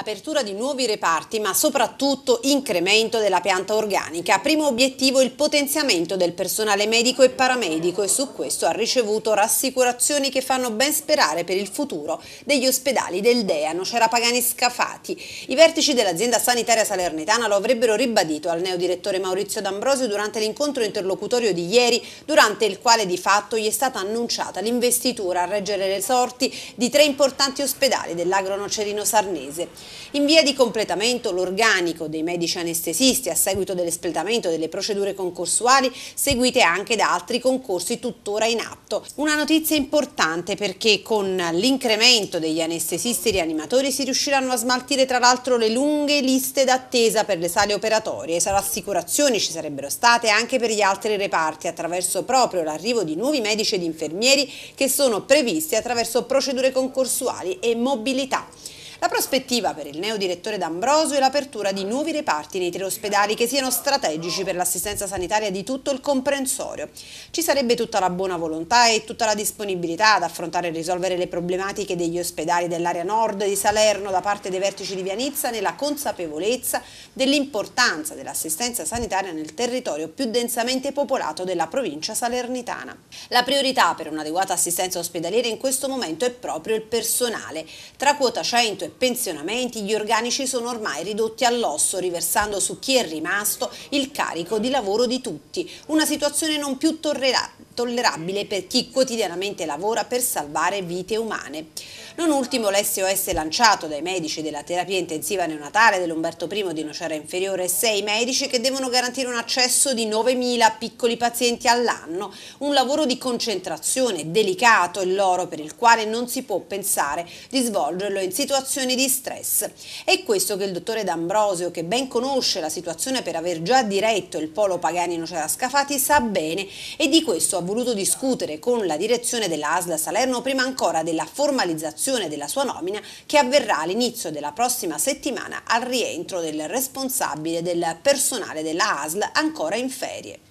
apertura di nuovi reparti ma soprattutto incremento della pianta organica. Primo obiettivo il potenziamento del personale medico e paramedico e su questo ha ricevuto rassicurazioni che fanno ben sperare per il futuro degli ospedali del Deano. C'era Pagani Scafati. I vertici dell'azienda sanitaria salernitana lo avrebbero ribadito al neodirettore Maurizio D'Ambrosio durante l'incontro interlocutorio di ieri durante il quale di fatto gli è stata annunciata l'investitura a reggere le sorti di tre importanti ospedali dell'agro nocerino sarnese. In via di completamento l'organico dei medici anestesisti a seguito dell'espletamento delle procedure concorsuali seguite anche da altri concorsi tuttora in atto. Una notizia importante perché con l'incremento degli anestesisti rianimatori si riusciranno a smaltire tra l'altro le lunghe liste d'attesa per le sale operatorie. Sarà assicurazioni ci sarebbero state anche per gli altri reparti attraverso proprio l'arrivo di nuovi medici ed infermieri che sono previsti attraverso procedure concorsuali e mobilità. La prospettiva per il neo direttore D'Ambrosio è l'apertura di nuovi reparti nei tre ospedali che siano strategici per l'assistenza sanitaria di tutto il comprensorio. Ci sarebbe tutta la buona volontà e tutta la disponibilità ad affrontare e risolvere le problematiche degli ospedali dell'area nord di Salerno da parte dei vertici di Vianizza nella consapevolezza dell'importanza dell'assistenza sanitaria nel territorio più densamente popolato della provincia salernitana. La priorità per un'adeguata assistenza ospedaliera in questo momento è proprio il personale. Tra quota 100 e pensionamenti, gli organici sono ormai ridotti all'osso, riversando su chi è rimasto il carico di lavoro di tutti. Una situazione non più tollerabile intollerabile per chi quotidianamente lavora per salvare vite umane. Non ultimo l'SOS lanciato dai medici della terapia intensiva neonatale dell'Umberto I di Nocera Inferiore e 6 medici che devono garantire un accesso di 9.000 piccoli pazienti all'anno, un lavoro di concentrazione delicato il loro per il quale non si può pensare di svolgerlo in situazioni di stress. È questo che il dottore D'Ambrosio, che ben conosce la situazione per aver già diretto il polo Pagani Nocera Scafati, sa bene e di questo ha voluto discutere con la direzione della ASL Salerno prima ancora della formalizzazione della sua nomina che avverrà all'inizio della prossima settimana al rientro del responsabile del personale della ASL ancora in ferie.